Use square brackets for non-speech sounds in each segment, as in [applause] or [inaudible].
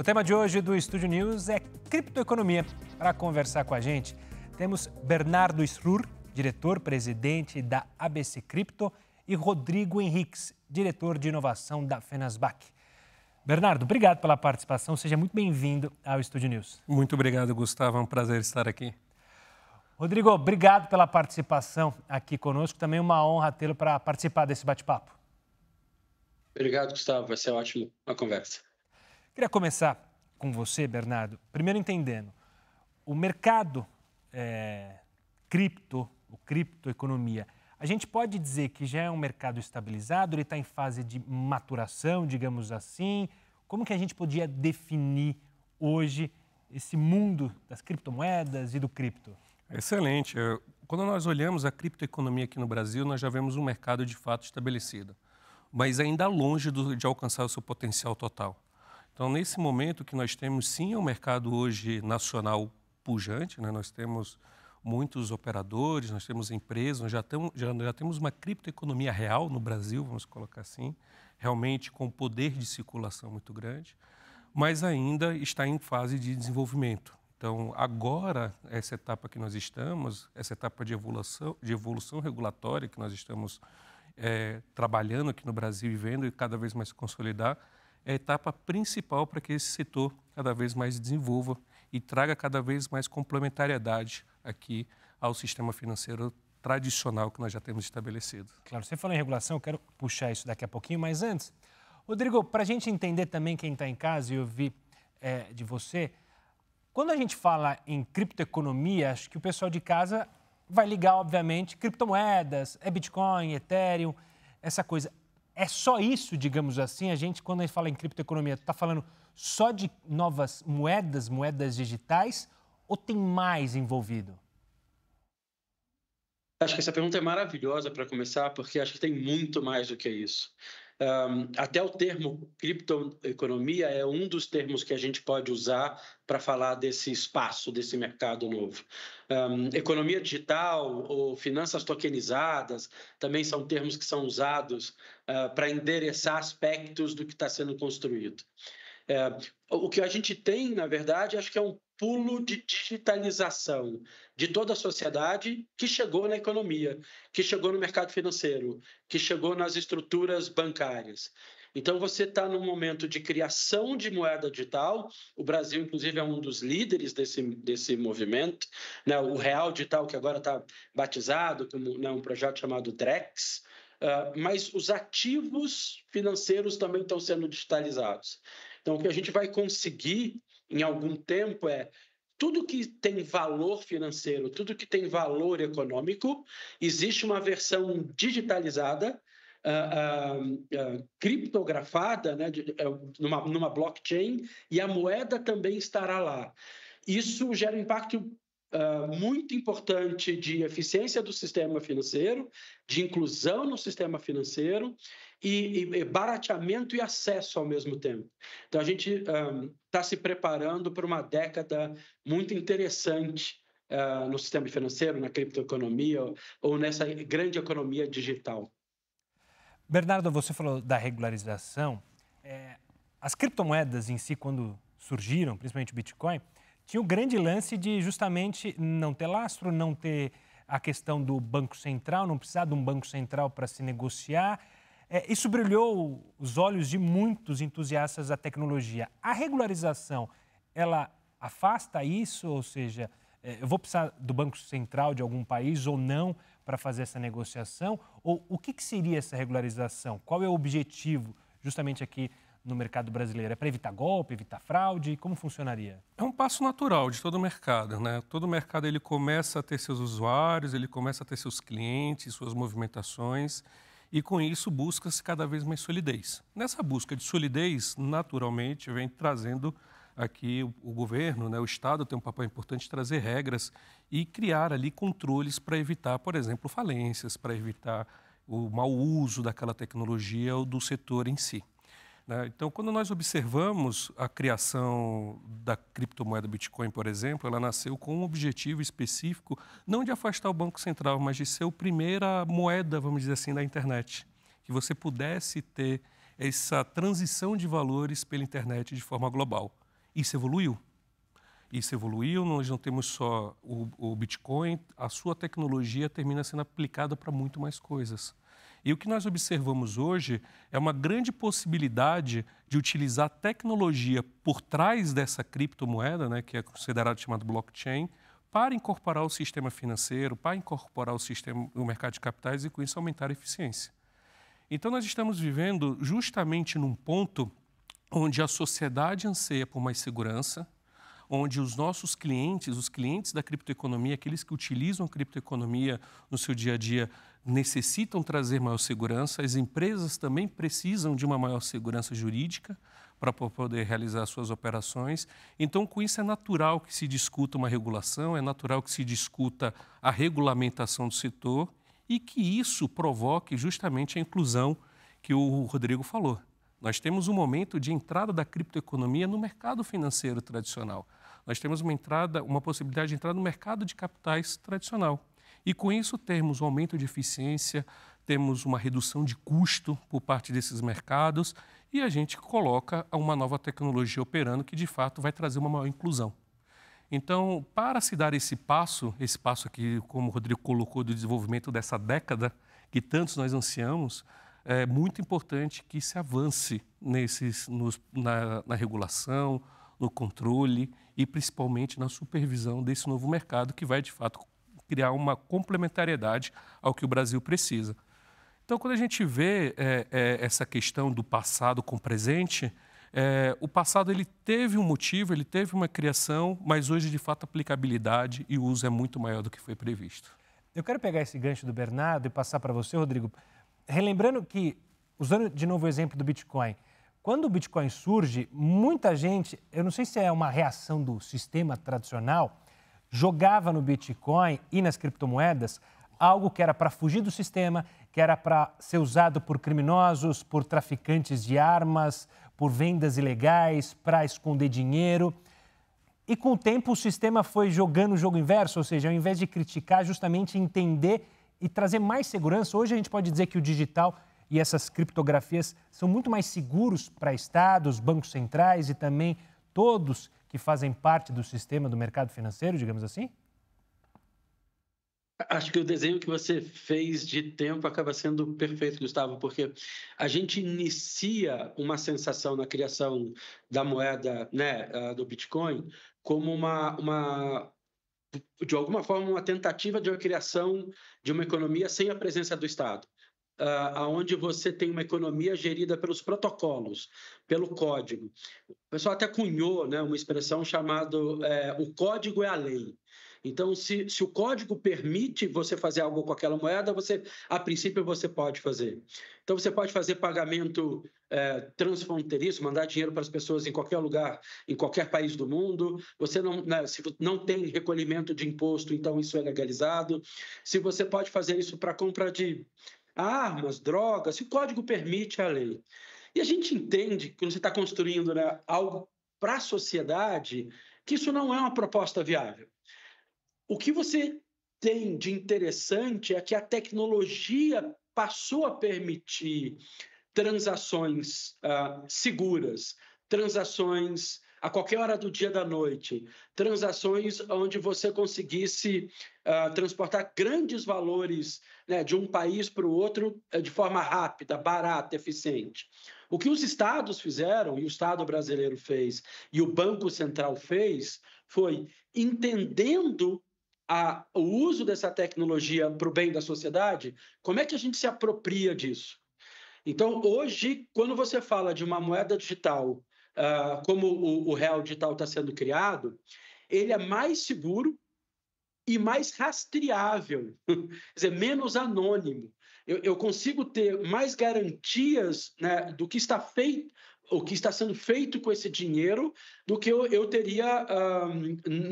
O tema de hoje do Estúdio News é criptoeconomia. Para conversar com a gente, temos Bernardo Srur, diretor-presidente da ABC Cripto, e Rodrigo Henriques, diretor de inovação da Fenasbac. Bernardo, obrigado pela participação. Seja muito bem-vindo ao Estúdio News. Muito obrigado, Gustavo. É um prazer estar aqui. Rodrigo, obrigado pela participação aqui conosco. Também uma honra tê-lo para participar desse bate-papo. Obrigado, Gustavo. Vai ser ótimo a conversa. Queria começar com você, Bernardo. Primeiro entendendo, o mercado é, cripto, o criptoeconomia, a gente pode dizer que já é um mercado estabilizado, ele está em fase de maturação, digamos assim. Como que a gente podia definir hoje esse mundo das criptomoedas e do cripto? Excelente. Quando nós olhamos a criptoeconomia aqui no Brasil, nós já vemos um mercado de fato estabelecido, mas ainda longe do, de alcançar o seu potencial total. Então, nesse momento que nós temos sim um mercado hoje nacional pujante, né? nós temos muitos operadores, nós temos empresas, nós já, tamo, já, já temos uma criptoeconomia real no Brasil, vamos colocar assim, realmente com poder de circulação muito grande, mas ainda está em fase de desenvolvimento. Então, agora, essa etapa que nós estamos, essa etapa de evolução, de evolução regulatória que nós estamos é, trabalhando aqui no Brasil e vendo e cada vez mais consolidar, é a etapa principal para que esse setor cada vez mais desenvolva e traga cada vez mais complementariedade aqui ao sistema financeiro tradicional que nós já temos estabelecido. Claro, você falou em regulação, eu quero puxar isso daqui a pouquinho, mas antes, Rodrigo, para a gente entender também quem está em casa e ouvir é, de você, quando a gente fala em criptoeconomia, acho que o pessoal de casa vai ligar, obviamente, criptomoedas, é Bitcoin, Ethereum, essa coisa. É só isso, digamos assim, a gente, quando a gente fala em criptoeconomia, está falando só de novas moedas, moedas digitais, ou tem mais envolvido? Acho que essa pergunta é maravilhosa para começar, porque acho que tem muito mais do que isso até o termo criptoeconomia é um dos termos que a gente pode usar para falar desse espaço, desse mercado novo. economia digital ou finanças tokenizadas também são termos que são usados ah, para endereçar aspectos do que está sendo construído. É, o que a gente tem, na verdade, acho que é um pulo de digitalização de toda a sociedade que chegou na economia, que chegou no mercado financeiro, que chegou nas estruturas bancárias. Então, você está num momento de criação de moeda digital. O Brasil, inclusive, é um dos líderes desse, desse movimento. Né? O Real Digital, que agora está batizado como né, um projeto chamado DREX, Uh, mas os ativos financeiros também estão sendo digitalizados. Então, o que a gente vai conseguir em algum tempo é tudo que tem valor financeiro, tudo que tem valor econômico, existe uma versão digitalizada, uh, uh, uh, criptografada, né, de, é, numa, numa blockchain, e a moeda também estará lá. Isso gera um impacto Uh, muito importante de eficiência do sistema financeiro, de inclusão no sistema financeiro e, e, barateamento e acesso ao mesmo tempo. Então, a gente está um, se preparando para uma década muito interessante uh, no sistema financeiro, na criptoeconomia ou, ou nessa grande economia digital. Bernardo, você falou da regularização. É, as criptomoedas em si, quando surgiram, principalmente o Bitcoin, tinha o grande lance de justamente não ter lastro, não ter a questão do Banco Central, não precisar de um Banco Central para se negociar. É, isso brilhou os olhos de muitos entusiastas da tecnologia. A regularização, ela afasta isso? Ou seja, é, eu vou precisar do Banco Central de algum país ou não para fazer essa negociação? Ou o que, que seria essa regularização? Qual é o objetivo justamente aqui no mercado brasileiro? É para evitar golpe, evitar fraude? Como funcionaria? É um passo natural de todo mercado, né? Todo mercado ele começa a ter seus usuários, ele começa a ter seus clientes, suas movimentações e com isso busca-se cada vez mais solidez. Nessa busca de solidez, naturalmente, vem trazendo aqui o, o governo, né, o Estado tem um papel importante trazer regras e criar ali controles para evitar, por exemplo, falências, para evitar o mau uso daquela tecnologia ou do setor em si. Né? Então, quando nós observamos a criação da criptomoeda Bitcoin, por exemplo, ela nasceu com um objetivo específico, não de afastar o Banco Central, mas de ser a primeira moeda, vamos dizer assim, da internet. Que você pudesse ter essa transição de valores pela internet de forma global. Isso evoluiu. Isso evoluiu, nós não temos só o, o Bitcoin, a sua tecnologia termina sendo aplicada para muito mais coisas. E o que nós observamos hoje é uma grande possibilidade de utilizar tecnologia por trás dessa criptomoeda, né, que é considerada chamada blockchain, para incorporar o sistema financeiro, para incorporar o sistema, o mercado de capitais e com isso aumentar a eficiência. Então nós estamos vivendo justamente num ponto onde a sociedade anseia por mais segurança, onde os nossos clientes, os clientes da criptoeconomia, aqueles que utilizam a criptoeconomia no seu dia a dia, necessitam trazer maior segurança, as empresas também precisam de uma maior segurança jurídica para poder realizar suas operações. Então, com isso, é natural que se discuta uma regulação, é natural que se discuta a regulamentação do setor e que isso provoque justamente a inclusão que o Rodrigo falou. Nós temos um momento de entrada da criptoeconomia no mercado financeiro tradicional. Nós temos uma entrada, uma possibilidade de entrar no mercado de capitais tradicional e, com isso, termos um aumento de eficiência, temos uma redução de custo por parte desses mercados e a gente coloca uma nova tecnologia operando que, de fato, vai trazer uma maior inclusão. Então, para se dar esse passo, esse passo aqui, como o Rodrigo colocou, do desenvolvimento dessa década que tantos nós ansiamos, é muito importante que se avance nesses, nos, na, na regulação, no controle e principalmente na supervisão desse novo mercado que vai, de fato, criar uma complementariedade ao que o Brasil precisa. Então, quando a gente vê é, é, essa questão do passado com o presente, é, o passado ele teve um motivo, ele teve uma criação, mas hoje, de fato, a aplicabilidade e o uso é muito maior do que foi previsto. Eu quero pegar esse gancho do Bernardo e passar para você, Rodrigo. Relembrando que, usando de novo o exemplo do Bitcoin, quando o Bitcoin surge, muita gente, eu não sei se é uma reação do sistema tradicional, jogava no Bitcoin e nas criptomoedas algo que era para fugir do sistema, que era para ser usado por criminosos, por traficantes de armas, por vendas ilegais, para esconder dinheiro. E com o tempo o sistema foi jogando o jogo inverso, ou seja, ao invés de criticar, justamente entender e trazer mais segurança. Hoje a gente pode dizer que o digital e essas criptografias são muito mais seguros para estados, bancos centrais e também todos que fazem parte do sistema do mercado financeiro, digamos assim? Acho que o desenho que você fez de tempo acaba sendo perfeito, Gustavo, porque a gente inicia uma sensação na criação da moeda, né, do Bitcoin, como uma, uma de alguma forma, uma tentativa de uma criação de uma economia sem a presença do Estado uh, ah, onde você tem uma economia gerida pelos protocolos, pelo código. O pessoal até cunhou né, uma expressão chamada é, eh, o código é a lei. Então, se, se o código permite você fazer algo com aquela moeda, você, a princípio, você pode fazer. Então, você pode fazer pagamento é, transfronteiriço, mandar dinheiro para as pessoas em qualquer lugar, em qualquer país do mundo. Você não, né, se não tem recolhimento de imposto, então isso é legalizado. Se você pode fazer isso para compra de armas, drogas, se o código permite a lei. E a gente entende que quando você está construindo né, algo para a sociedade, que isso não é uma proposta viável. O que você tem de interessante é que a tecnologia passou a permitir transações ah, seguras, transações a qualquer hora do dia da noite, transações onde você conseguisse uh, transportar grandes valores né, de um país para o outro uh, de forma rápida, barata, eficiente. O que os estados fizeram, e o Estado brasileiro fez, e o Banco Central fez, foi entendendo a, o uso dessa tecnologia para o bem da sociedade, como é que a gente se apropria disso? Então, hoje, quando você fala de uma moeda digital uh, como o, o real digital está sendo criado, ele é mais seguro e mais rastreável, [laughs] quer dizer, menos anônimo. Eu, eu consigo ter mais garantias né, do que está feito, o que está sendo feito com esse dinheiro do que eu, eu teria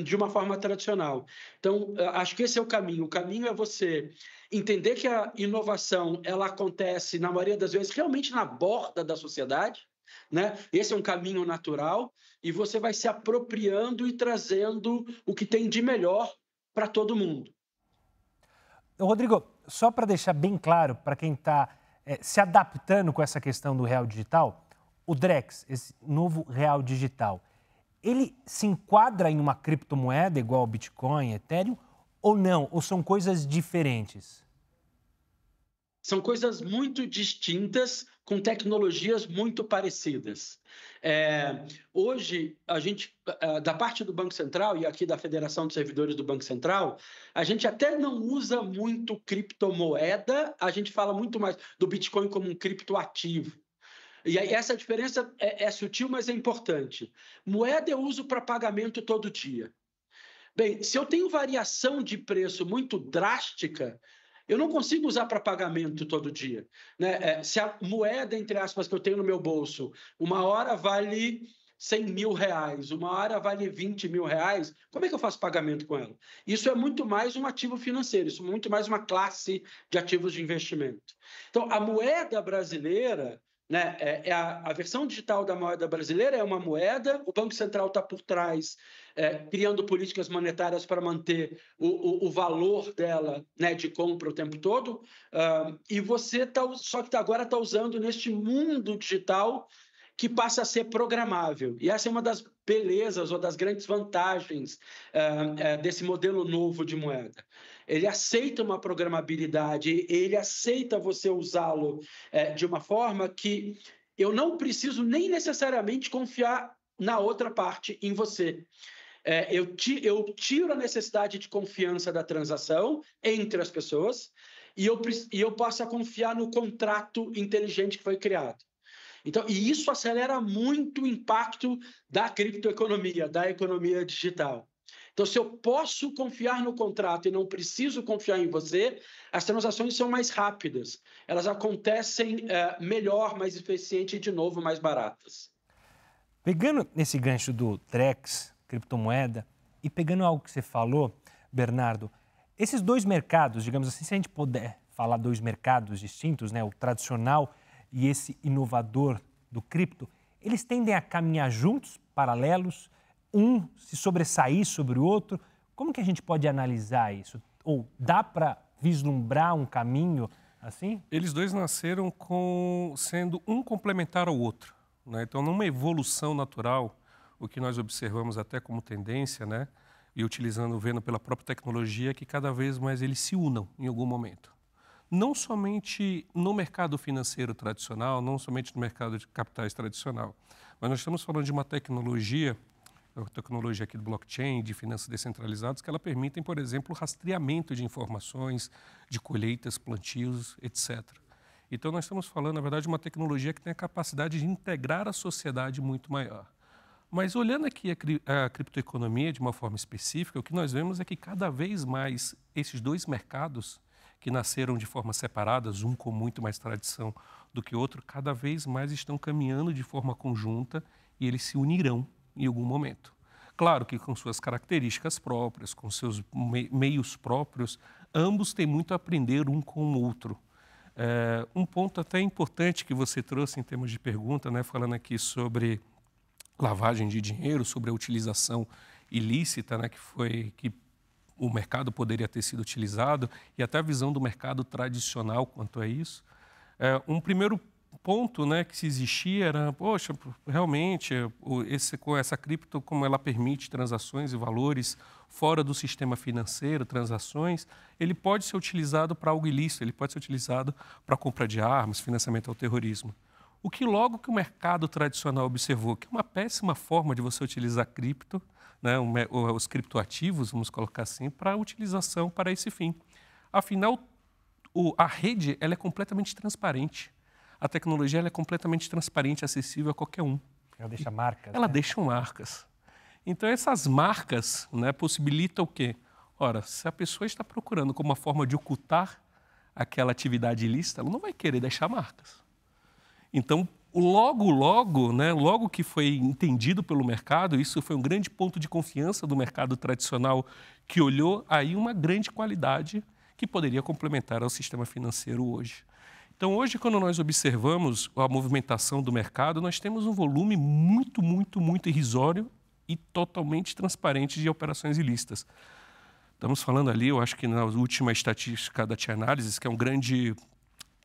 de uma forma tradicional. Então, ah, acho que esse é o caminho. O caminho é você entender que a inovação ela acontece, na maioria das vezes, realmente na borda da sociedade. Né? Esse é um caminho natural e você vai se apropriando e trazendo o que tem de melhor para todo mundo. Rodrigo, só para deixar bem claro para quem está é, se adaptando com essa questão do real digital, o Drex, esse novo real digital, ele se enquadra em uma criptomoeda igual ao Bitcoin, Ethereum, ou não? Ou são coisas diferentes? São coisas muito distintas, com tecnologias muito parecidas. É, hoje, a gente, é, da parte do Banco Central e aqui da Federação dos Servidores do Banco Central, a gente até não usa muito criptomoeda, a gente fala muito mais do Bitcoin como um criptoativo. E aí, essa diferença é, é sutil, mas é importante. Moeda eu uso para pagamento todo dia. Bem, se eu tenho variação de preço muito drástica, eu não consigo usar para pagamento todo dia. Né? É, se a moeda, entre aspas, que eu tenho no meu bolso, uma hora vale 100 mil reais, uma hora vale 20 mil reais, como é que eu faço pagamento com ela? Isso é muito mais um ativo financeiro, isso é muito mais uma classe de ativos de investimento. Então, a moeda brasileira, né, é, é a, a versão digital da moeda brasileira é uma moeda, o Banco Central está por trás é, criando políticas monetárias para manter o, o, o, valor dela né, de compra o tempo todo, uh, e você tá, só que tá, agora está usando neste mundo digital que passa a ser programável. E essa é uma das belezas ou das grandes vantagens uh, uh, desse modelo novo de moeda. Ele aceita uma programabilidade, ele aceita você usá-lo é, de uma forma que eu não preciso nem necessariamente confiar na outra parte, em você. É, eu, ti, eu tiro a necessidade de confiança da transação entre as pessoas e eu, e eu passo a confiar no contrato inteligente que foi criado. Então, e isso acelera muito o impacto da criptoeconomia, da economia digital. Então, se eu posso confiar no contrato e não preciso confiar em você, as transações são mais rápidas, elas acontecem é, melhor, mais eficiente e, de novo, mais baratas. Pegando nesse gancho do Trex, criptomoeda. E pegando algo que você falou, Bernardo, esses dois mercados, digamos assim, se a gente puder falar dois mercados distintos, né, o tradicional e esse inovador do cripto, eles tendem a caminhar juntos, paralelos, um se sobressair sobre o outro. Como que a gente pode analisar isso? Ou dá para vislumbrar um caminho assim? Eles dois nasceram com sendo um complementar ao outro, né? Então numa evolução natural o que nós observamos até como tendência, né? E utilizando, vendo pela própria tecnologia, que cada vez mais eles se unam em algum momento. Não somente no mercado financeiro tradicional, não somente no mercado de capitais tradicional, mas nós estamos falando de uma tecnologia, a tecnologia aqui do blockchain, de finanças descentralizadas, que ela permitem, por exemplo, rastreamento de informações, de colheitas, plantios, etc. Então, nós estamos falando, na verdade, de uma tecnologia que tem a capacidade de integrar a sociedade muito maior. Mas olhando aqui a, cri a criptoeconomia de uma forma específica, o que nós vemos é que cada vez mais esses dois mercados, que nasceram de formas separadas, um com muito mais tradição do que o outro, cada vez mais estão caminhando de forma conjunta e eles se unirão em algum momento. Claro que com suas características próprias, com seus me meios próprios, ambos têm muito a aprender um com o outro. É, um ponto até importante que você trouxe em termos de pergunta, né, falando aqui sobre lavagem de dinheiro, sobre a utilização ilícita, né, que foi que o mercado poderia ter sido utilizado e até a visão do mercado tradicional quanto a isso. É, um primeiro ponto, né, que se existia era, poxa, realmente esse com essa cripto como ela permite transações e valores fora do sistema financeiro, transações, ele pode ser utilizado para algo ilícito, ele pode ser utilizado para compra de armas, financiamento ao terrorismo. O que logo que o mercado tradicional observou, que é uma péssima forma de você utilizar cripto, né, os criptoativos, vamos colocar assim, para utilização para esse fim. Afinal, o, a rede ela é completamente transparente. A tecnologia ela é completamente transparente, acessível a qualquer um. Ela deixa marcas. Ela né? deixa marcas. Então, essas marcas né, possibilitam o quê? Ora, se a pessoa está procurando como uma forma de ocultar aquela atividade ilícita, ela não vai querer deixar marcas. Então, logo, logo, né, logo que foi entendido pelo mercado, isso foi um grande ponto de confiança do mercado tradicional, que olhou aí uma grande qualidade que poderia complementar ao sistema financeiro hoje. Então, hoje, quando nós observamos a movimentação do mercado, nós temos um volume muito, muito, muito irrisório e totalmente transparente de operações ilícitas. Estamos falando ali, eu acho que na última estatística da Tia Análise, que é um grande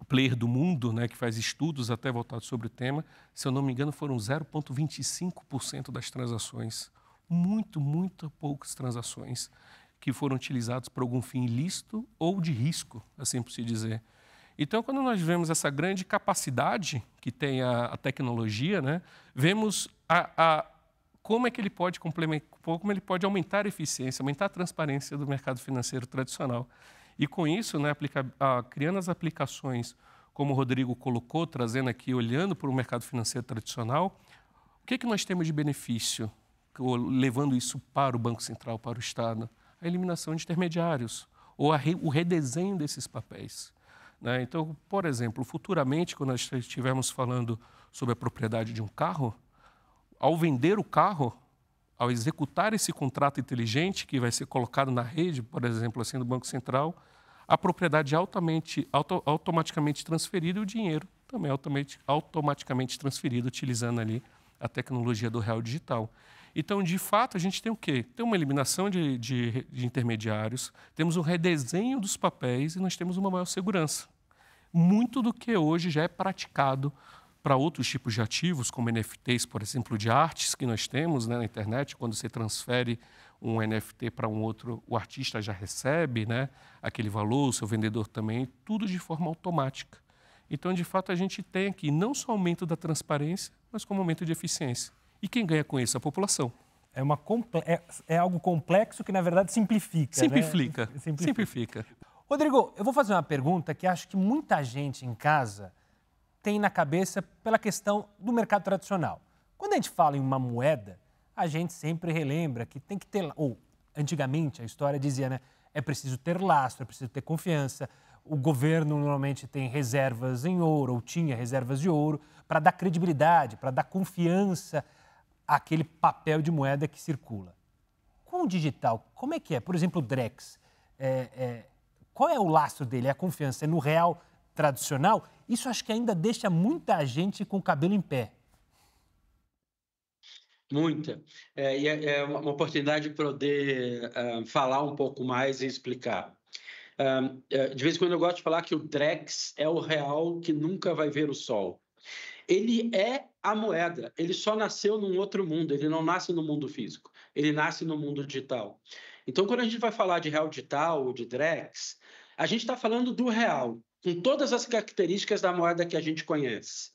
player do mundo, né, que faz estudos até voltados sobre o tema, se eu não me engano, foram 0,25% das transações. Muito, muito poucas transações que foram utilizadas para algum fim ilícito ou de risco, assim por se dizer. Então, quando nós vemos essa grande capacidade que tem a, a tecnologia, né, vemos a, a, como é que ele pode complementar, como ele pode aumentar a eficiência, aumentar a transparência do mercado financeiro tradicional. E com isso, né, aplica, criando as aplicações, como o Rodrigo colocou, trazendo aqui, olhando para o mercado financeiro tradicional, o que, é que nós temos de benefício, levando isso para o Banco Central, para o Estado? A eliminação de intermediários, ou re, o redesenho desses papéis. Né? Então, por exemplo, futuramente, quando nós estivermos falando sobre a propriedade de um carro, ao vender o carro, ao executar esse contrato inteligente que vai ser colocado na rede, por exemplo, assim, do Banco Central, a propriedade é altamente, auto, automaticamente transferida e o dinheiro também é altamente, automaticamente transferido, utilizando ali a tecnologia do real digital. Então, de fato, a gente tem o quê? Tem uma eliminação de, de, de intermediários, temos um redesenho dos papéis e nós temos uma maior segurança. Muito do que hoje já é praticado para outros tipos de ativos, como NFTs, por exemplo, de artes que nós temos né, na internet, quando você transfere um NFT para um outro, o artista já recebe né, aquele valor, o seu vendedor também, tudo de forma automática. Então, de fato, a gente tem aqui não só aumento da transparência, mas como aumento de eficiência. E quem ganha com isso? A população. É, uma, é, é algo complexo que, na verdade, simplifica. Né? Simplifica. Né? [laughs] simplifica. Simplifica. Rodrigo, eu vou fazer uma pergunta que acho que muita gente em casa tem na cabeça pela questão do mercado tradicional. Quando a gente fala em uma moeda, a gente sempre relembra que tem que ter, ou antigamente a história dizia, né? É preciso ter lastro, é preciso ter confiança. O governo normalmente tem reservas em ouro, ou tinha reservas de ouro, para dar credibilidade, para dar confiança àquele papel de moeda que circula. Com o digital, como é que é? Por exemplo, o Drex. É, é, qual é o lastro dele? É a confiança? É no real tradicional, isso acho que ainda deixa muita gente com o cabelo em pé. Muita. É, e é, é uma oportunidade para poder uh, falar um pouco mais e explicar. É, de vez em quando eu gosto de falar que o Drex é o real que nunca vai ver o sol. Ele é a moeda, ele só nasceu num outro mundo, ele não nasce no mundo físico, ele nasce no mundo digital. Então, quando a gente vai falar de real digital ou de Drex, a gente está falando do real, com todas as características da moeda que a gente conhece.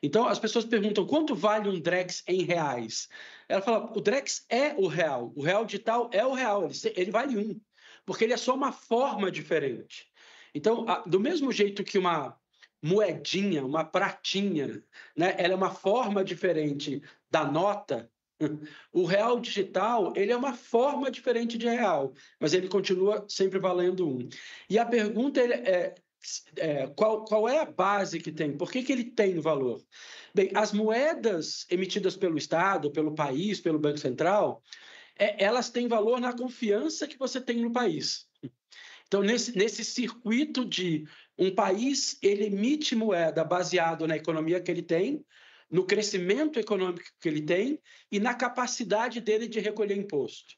Então, as pessoas perguntam quanto vale um Drex em reais? Ela fala: o Drex é o real, o real digital é o real, ele, ele vale um, porque ele é só uma forma diferente. Então, a, do mesmo jeito que uma moedinha, uma pratinha, né, ela é uma forma diferente da nota, [laughs] o real digital ele é uma forma diferente de real, mas ele continua sempre valendo um. E a pergunta é, é, qual, qual é a base que tem? Por que, que ele tem valor? Bem, as moedas emitidas pelo Estado, pelo país, pelo Banco Central, é, elas têm valor na confiança que você tem no país. Então, nesse, nesse circuito de um país, ele emite moeda baseado na economia que ele tem, no crescimento econômico que ele tem e na capacidade dele de recolher imposto.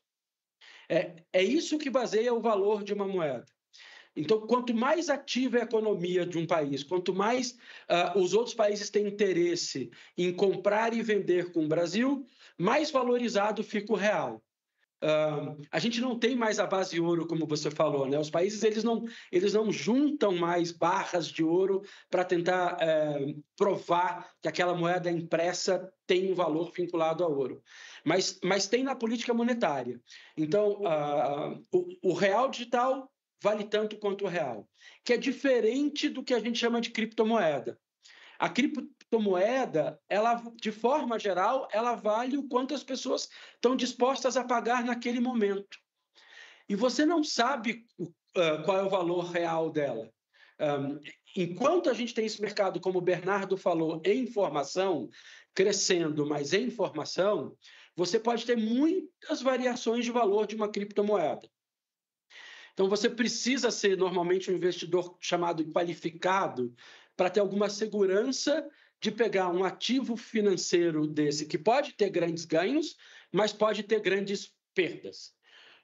É, é isso que baseia o valor de uma moeda. Então, quanto mais ativa é a economia de um país, quanto mais uh, os outros países têm interesse em comprar e vender com o Brasil, mais valorizado fica o real. Uh, a gente não tem mais a base de ouro, como você falou, né? Os países eles não, eles não juntam mais barras de ouro para tentar uh, provar que aquela moeda impressa tem um valor vinculado ao ouro. Mas, mas tem na política monetária. Então, uh, o, o real digital vale tanto quanto o real, que é diferente do que a gente chama de criptomoeda. A criptomoeda, ela, de forma geral, ela vale o quanto as pessoas estão dispostas a pagar naquele momento. E você não sabe uh, qual é o valor real dela. Um, enquanto a gente tem esse mercado, como o Bernardo falou, em formação, crescendo, mas em formação, você pode ter muitas variações de valor de uma criptomoeda. Então, você precisa ser normalmente um investidor chamado qualificado para ter alguma segurança de pegar um ativo financeiro desse, que pode ter grandes ganhos, mas pode ter grandes perdas.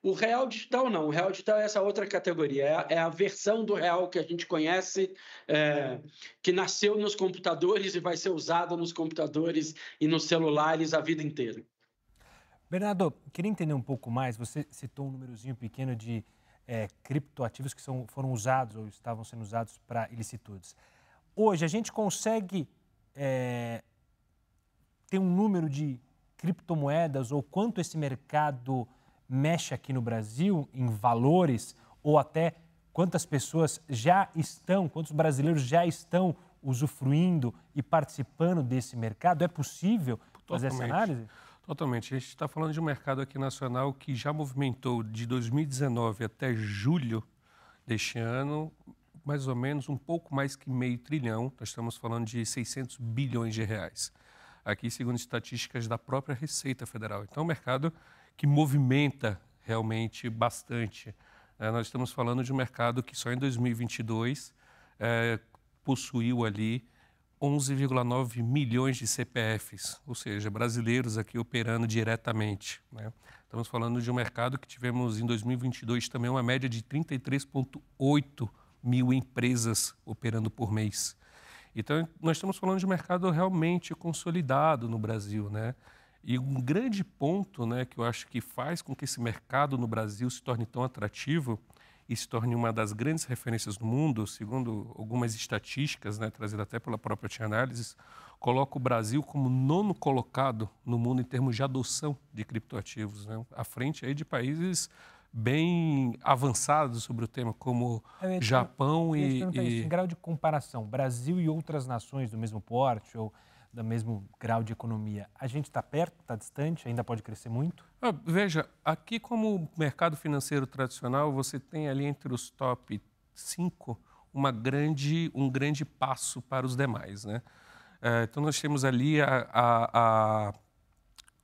O real digital não. O real digital é essa outra categoria. É a é versão do real que a gente conhece, é, que nasceu nos computadores e vai ser usada nos computadores e nos celulares a vida inteira. Bernardo, queria entender um pouco mais. Você citou um númerozinho pequeno de é, criptoativos que são, foram usados ou estavam sendo usados para ilicitudes. Hoje, a gente consegue é, ter um número de criptomoedas ou quanto esse mercado mexe aqui no Brasil em valores ou até quantas pessoas já estão, quantos brasileiros já estão usufruindo e participando desse mercado? É possível Totalmente. fazer essa análise? Totalmente. A gente está falando de um mercado aqui nacional que já movimentou de 2019 até julho deste ano mais ou menos um pouco mais que meio trilhão. Nós estamos falando de 600 bilhões de reais. Aqui, segundo estatísticas da própria Receita Federal. Então, é um mercado que movimenta realmente bastante. É, nós estamos falando de um mercado que só em 2022 é, possuiu ali 11,9 milhões de CPFs, ou seja, brasileiros aqui operando diretamente. Né? Estamos falando de um mercado que tivemos em 2022 também uma média de 33,8 mil empresas operando por mês. Então, nós estamos falando de um mercado realmente consolidado no Brasil, né? E um grande ponto né, que eu acho que faz com que esse mercado no Brasil se torne tão atrativo e se torne uma das grandes referências do mundo, segundo algumas estatísticas, né, trazidas até pela própria Tia coloca o Brasil como nono colocado no mundo em termos de adoção de criptoativos, né, à frente aí de países bem avançados sobre o tema, como Japão e, e... Em grau de comparação, Brasil e outras nações do mesmo porte ou do mesmo grau de economia, a gente está perto, está distante, ainda pode crescer muito? Ah, veja, aqui como o mercado financeiro tradicional, você tem ali entre os top 5 uma grande, um grande passo para os demais. Né? Eh, então, nós temos ali a, a, a,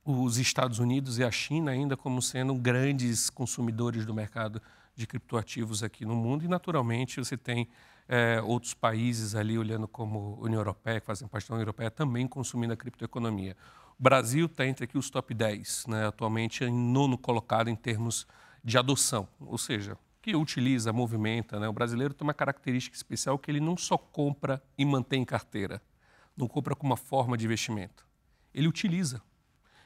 os Estados Unidos e a China ainda como sendo grandes consumidores do mercado de criptoativos aqui no mundo, e naturalmente você tem é, outros países ali, olhando como União Europeia, que fazem parte da União Europeia, também consumindo a criptoeconomia. O Brasil está entre aqui os top 10, né? atualmente é em nono colocado em termos de adoção, ou seja, que utiliza, movimenta. Né? O brasileiro tem uma característica especial que ele não só compra e mantém em carteira, não compra como uma forma de investimento. Ele utiliza.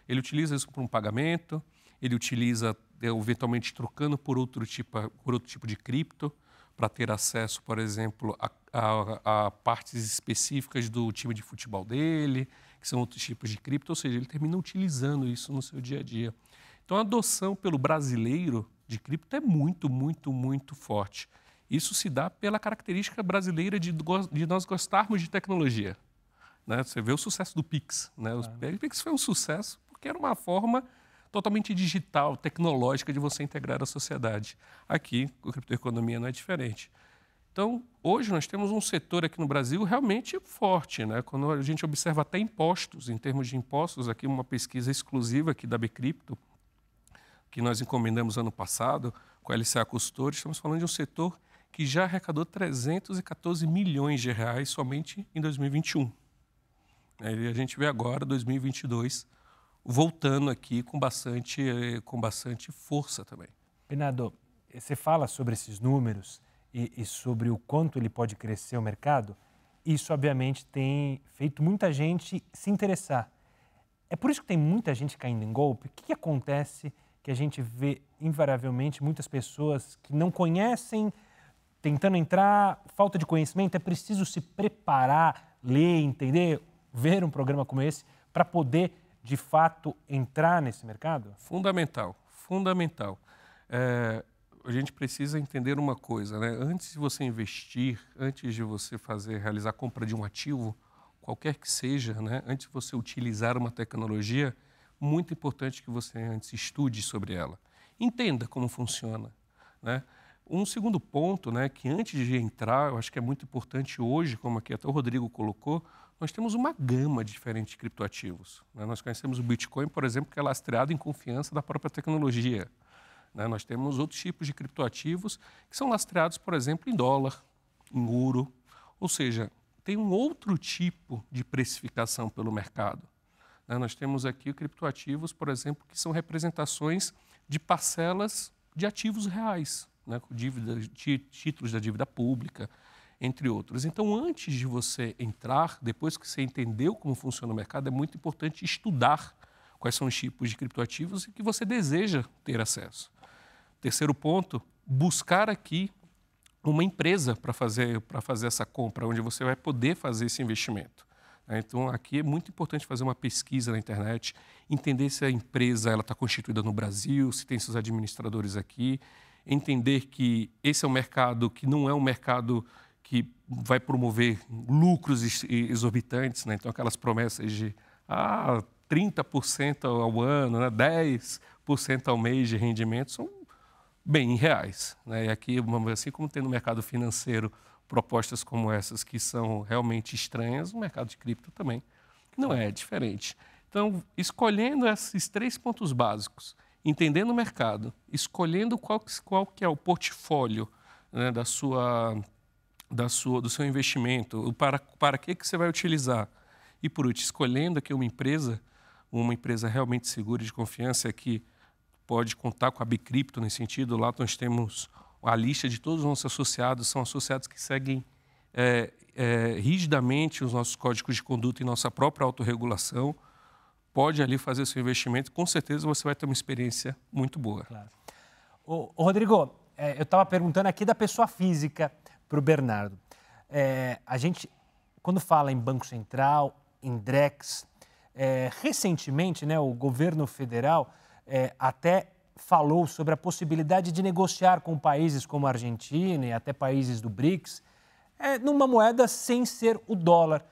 Ele utiliza isso para um pagamento, ele utiliza é, eventualmente trocando por outro tipo, por outro tipo de cripto para ter acesso, por exemplo, a, a, a, partes específicas do time de futebol dele, que são outros tipos de cripto, ou seja, ele termina utilizando isso no seu dia a dia. Então, a adoção pelo brasileiro de cripto é muito, muito, muito forte. Isso se dá pela característica brasileira de, de nós gostarmos de tecnologia. Né? Você vê o sucesso do Pix. Né? Claro. O Pix foi um sucesso porque era uma forma totalmente digital, tecnológica de você integrar a sociedade. Aqui, a criptoeconomia não é diferente. Então, hoje nós temos um setor aqui no Brasil realmente forte, né? Quando a gente observa até impostos, em termos de impostos, aqui uma pesquisa exclusiva aqui da Bcrypto, que nós encomendamos ano passado com a LCA Custores, estamos falando de um setor que já arrecadou 314 milhões de reais somente em 2021. E a gente vê agora, 2022, voltando aqui com bastante, eh, com bastante força também. Bernardo, eh, você fala sobre esses números e, e sobre o quanto ele pode crescer o mercado. Isso, obviamente, tem feito muita gente se interessar. É por isso que tem muita gente caindo em golpe. O que, que acontece que a gente vê invariavelmente muitas pessoas que não conhecem tentando entrar, falta de conhecimento, é preciso se preparar, ler, entender, ver um programa como esse para poder de fato entrar nesse mercado? Fundamental, fundamental. É, a gente precisa entender uma coisa, né? Antes de você investir, antes de você fazer realizar a compra de um ativo, qualquer que seja, né? Antes de você utilizar uma tecnologia, muito importante que você antes estude sobre ela, entenda como funciona, né? Um segundo ponto, né, que antes de entrar, eu acho que é muito importante hoje, como aqui até o Rodrigo colocou, nós temos uma gama de diferentes criptoativos. Né? Nós conhecemos o Bitcoin, por exemplo, que é lastreado em confiança da própria tecnologia. Né? Nós temos outros tipos de criptoativos que são lastreados, por exemplo, em dólar, em ouro. Ou seja, tem um outro tipo de precificação pelo mercado. Né? Nós temos aqui criptoativos, por exemplo, que são representações de parcelas de ativos reais, né? dívidas, títulos da dívida pública, entre outros. Então, antes de você entrar, depois que você entendeu como funciona o mercado, é muito importante estudar quais são os tipos de criptoativos e que você deseja ter acesso. Terceiro ponto, buscar aqui uma empresa para fazer, para fazer essa compra, onde você vai poder fazer esse investimento. Né? Então, aqui é muito importante fazer uma pesquisa na internet, entender se a empresa ela está constituída no Brasil, se tem seus administradores aqui, entender que esse é um mercado que não é um mercado que vai promover lucros exorbitantes, né? então aquelas promessas de ah, 30% ao ano, né? 10% ao mês de rendimento são bem reais. Né? E aqui, assim como tem no mercado financeiro propostas como essas que são realmente estranhas, o mercado de cripto também não é diferente. Então, escolhendo esses três pontos básicos, entendendo o mercado, escolhendo qual, qual que é o portfólio né, da sua da sua, do seu investimento, para, para que, que você vai utilizar. E por último, escolhendo aqui uma empresa, uma empresa realmente segura e de confiança que pode contar com a Bicripto nesse sentido. Lá nós temos a lista de todos os nossos associados, são associados que seguem é, é, rigidamente os nossos códigos de conduta e nossa própria autorregulação. Pode ali fazer seu investimento, com certeza você vai ter uma experiência muito boa. Claro. Ô, Rodrigo, é, eu estava perguntando aqui da pessoa física para o Bernardo. É, a gente, quando fala em Banco Central, em DREX, é, recentemente né, o governo federal é, até falou sobre a possibilidade de negociar com países como a Argentina e até países do BRICS é, numa moeda sem ser o dólar.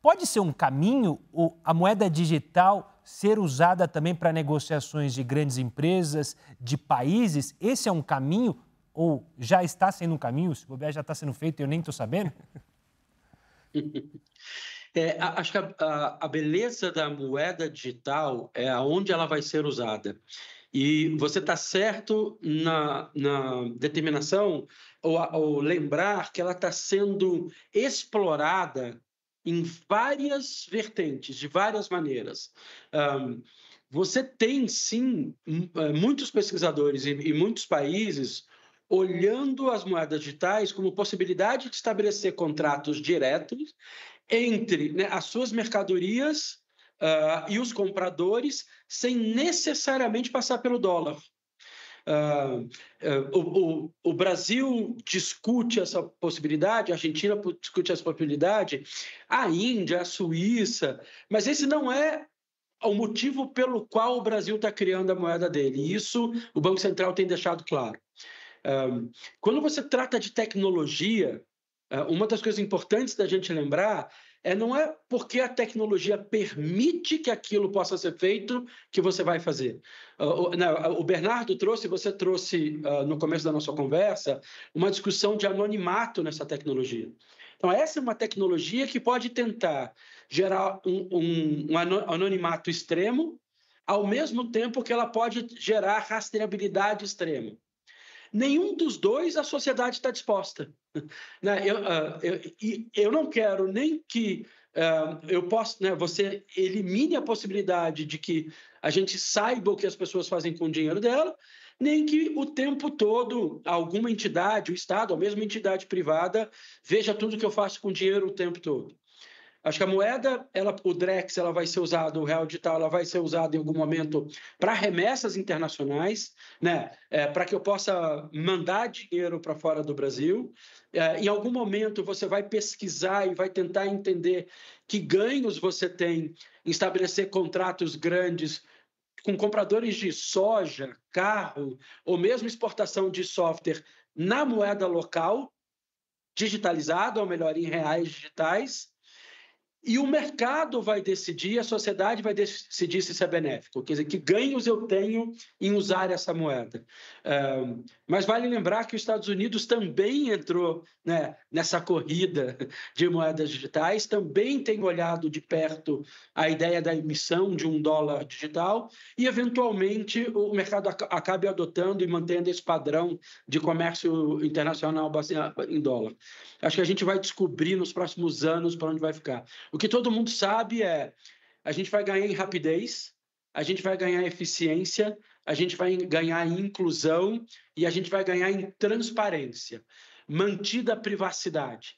Pode ser um caminho a moeda digital ser usada também para negociações de grandes empresas, de países? Esse é um caminho ou já está sendo um caminho, se bobear já está sendo feito e eu nem estou sabendo? [laughs] É, acho que a, a, a, beleza da moeda digital é aonde ela vai ser usada. E você está certo na, na determinação ou, ou lembrar que ela está sendo explorada em várias vertentes, de várias maneiras. Um, você tem, sim, é, muitos pesquisadores e, e muitos países olhando as moedas digitais como possibilidade de estabelecer contratos diretos entre né, as suas mercadorias uh, e os compradores, sem necessariamente passar pelo dólar. Uh, uh, o, o, o, Brasil discute essa possibilidade, a Argentina discute essa possibilidade, a Índia, a Suíça, mas esse não é o motivo pelo qual o Brasil está criando a moeda dele. Isso o Banco Central tem deixado claro. Quando você trata de tecnologia, eh, uma das coisas importantes da gente lembrar é não é porque a tecnologia permite que aquilo possa ser feito que você vai fazer. Ah, né, o Bernardo trouxe, você trouxe ah, no começo da nossa conversa, uma discussão de anonimato nessa tecnologia. Então, essa é uma tecnologia que pode tentar gerar um, um, um anonimato extremo, ao mesmo tempo que ela pode gerar rastreabilidade extrema nenhum dos dois a sociedade está disposta. [laughs] Né? Eu, ah, eu, eu, não quero nem que ah, eu possa, né, você elimine a possibilidade de que a gente saiba o que as pessoas fazem com o dinheiro dela, nem que o tempo todo alguma entidade, o Estado, a mesma entidade privada, veja tudo que eu faço com o dinheiro o tempo todo. Acho que a moeda, ela, o DREX, ela vai ser usado, o real digital, ela vai ser usado em algum momento para remessas internacionais, né? É, para que eu possa mandar dinheiro para fora do Brasil. É, em algum momento você vai pesquisar e vai tentar entender que ganhos você tem em estabelecer contratos grandes com compradores de soja, carro ou mesmo exportação de software na moeda local, digitalizado, ou melhor, em reais digitais. E o mercado vai decidir, a sociedade vai decidir se isso é benéfico. Quer dizer, que ganhos eu tenho em usar essa moeda. mas vale lembrar que os Estados Unidos também entrou né, nessa corrida de moedas digitais, também tem olhado de perto a ideia da emissão de um dólar digital e, eventualmente, o mercado acabe adotando e mantendo esse padrão de comércio internacional baseado em dólar. Acho que a gente vai descobrir nos próximos anos para onde vai ficar. O que todo mundo sabe é a gente vai ganhar em rapidez, a gente vai ganhar em eficiência, a gente vai ganhar em inclusão e a gente vai ganhar em transparência, mantida a privacidade.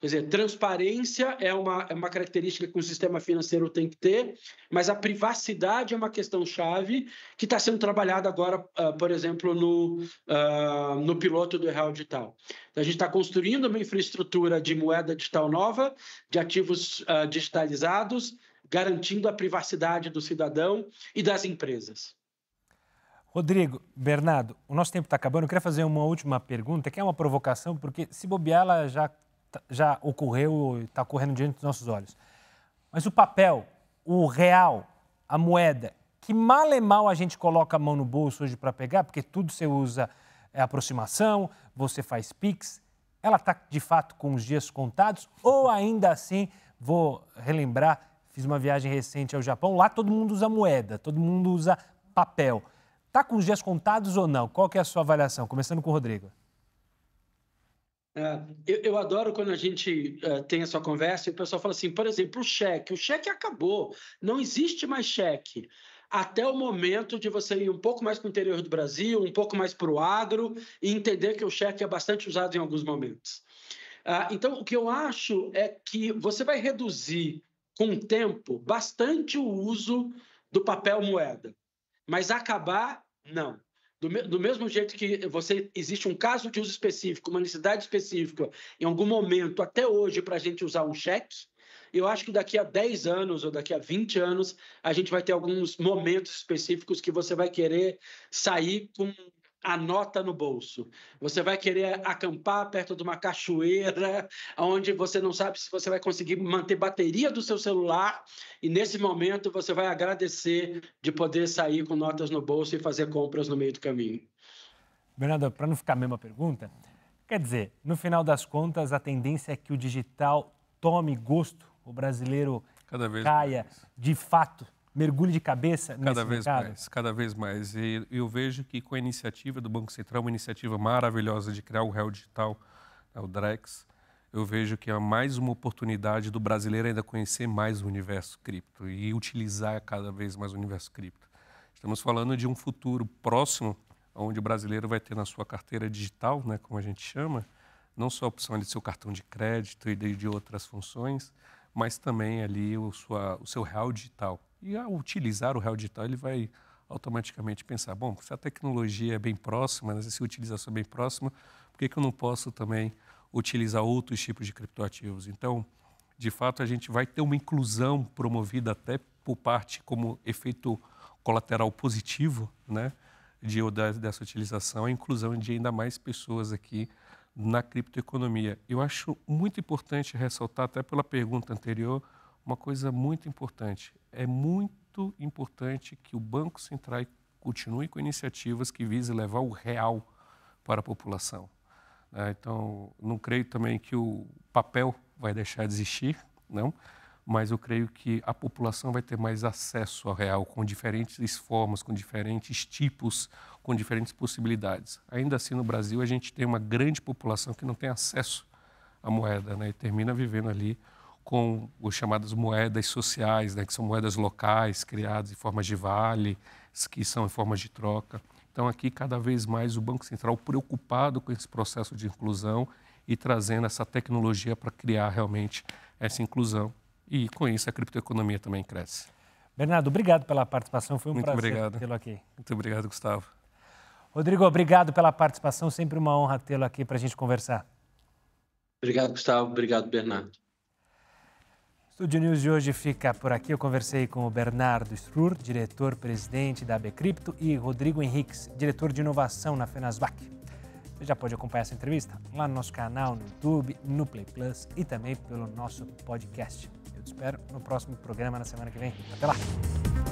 Quer dizer, transparência é uma, é uma característica que o sistema financeiro tem que ter, mas a privacidade é uma questão chave que está sendo trabalhada agora, uh, por exemplo, no, uh, no piloto do Real Digital. Então, a gente está construindo uma infraestrutura de moeda digital nova, de ativos uh, digitalizados, garantindo a privacidade do cidadão e das empresas. Rodrigo, Bernardo, o nosso tempo está acabando. Eu queria fazer uma última pergunta, que é uma provocação, porque se bobear, ela já Tá, já ocorreu e está ocorrendo diante dos nossos olhos. Mas o papel, o real, a moeda, que mal é mal a gente coloca a mão no bolso hoje para pegar, porque tudo você usa é, aproximação, você faz Pix, ela está de fato com os dias contados? Ou ainda assim, vou relembrar, fiz uma viagem recente ao Japão, lá todo mundo usa moeda, todo mundo usa papel. Está com os dias contados ou não? Qual que é a sua avaliação? Começando com o Rodrigo. É, eu, eu, adoro quando a gente é, tem essa conversa e o pessoal fala assim, por exemplo, o cheque. O cheque acabou, não existe mais cheque. Até o momento de você ir um pouco mais para o interior do Brasil, um pouco mais para o agro e entender que o cheque é bastante usado em alguns momentos. Ah, então, o que eu acho é que você vai reduzir com o tempo bastante o uso do papel moeda, mas acabar, não. Do, do, mesmo jeito que você existe um caso de uso específico, uma necessidade específica, em algum momento, até hoje, para a gente usar um cheque, eu acho que daqui a 10 anos ou daqui a 20 anos, a gente vai ter alguns momentos específicos que você vai querer sair com a nota no bolso. Você vai querer acampar perto de uma cachoeira, onde você não sabe se você vai conseguir manter bateria do seu celular, e nesse momento você vai agradecer de poder sair com notas no bolso e fazer compras no meio do caminho. Bernardo, para não ficar a mesma pergunta, quer dizer, no final das contas, a tendência é que o digital tome gosto, o brasileiro Cada vez caia mais. de fato mergulhe de cabeça cada vez mercado? mais cada vez mais e eu vejo que com a iniciativa do Banco Central uma iniciativa maravilhosa de criar o real digital né, o Drex eu vejo que é mais uma oportunidade do brasileiro ainda conhecer mais o universo cripto e utilizar cada vez mais o universo cripto estamos falando de um futuro próximo onde o brasileiro vai ter na sua carteira digital né como a gente chama não só a opção de seu cartão de crédito e de outras funções mas também ali o, sua, o seu real digital e ao utilizar o real digital, ele vai automaticamente pensar: bom, se a tecnologia é bem próxima, né, se a utilização é bem próxima, por que, que eu não posso também utilizar outros tipos de criptoativos? Então, de fato, a gente vai ter uma inclusão promovida até por parte como efeito colateral positivo né, de, dessa utilização, a inclusão de ainda mais pessoas aqui na criptoeconomia. Eu acho muito importante ressaltar, até pela pergunta anterior, uma coisa muito importante. É muito importante que o Banco Central continue com iniciativas que visem levar o real para a população. Né? Então, não creio também que o papel vai deixar de existir, não, mas eu creio que a população vai ter mais acesso ao real, com diferentes formas, com diferentes tipos, com diferentes possibilidades. Ainda assim, no Brasil, a gente tem uma grande população que não tem acesso à moeda né, e termina vivendo ali com as chamadas moedas sociais, né, que são moedas locais criadas em formas de vale, que são em formas de troca. Então, aqui, cada vez mais, o Banco Central preocupado com esse processo de inclusão e trazendo essa tecnologia para criar realmente essa inclusão. E, com isso, a criptoeconomia também cresce. Bernardo, obrigado pela participação. Foi um Muito prazer tê-lo aqui. Muito obrigado, Gustavo. Rodrigo, obrigado pela participação. Sempre uma honra tê-lo aqui para a gente conversar. Obrigado, Gustavo. Obrigado, Bernardo. Estúdio News de hoje fica por aqui. Eu conversei com o Bernardo Strur, diretor-presidente da BeCrypto, e Rodrigo Henriques, diretor de inovação na Fenasbac. Você já pode acompanhar essa entrevista lá no nosso canal, no YouTube, no Play Plus e também pelo nosso podcast. Eu te espero no próximo programa na semana que vem. Até lá!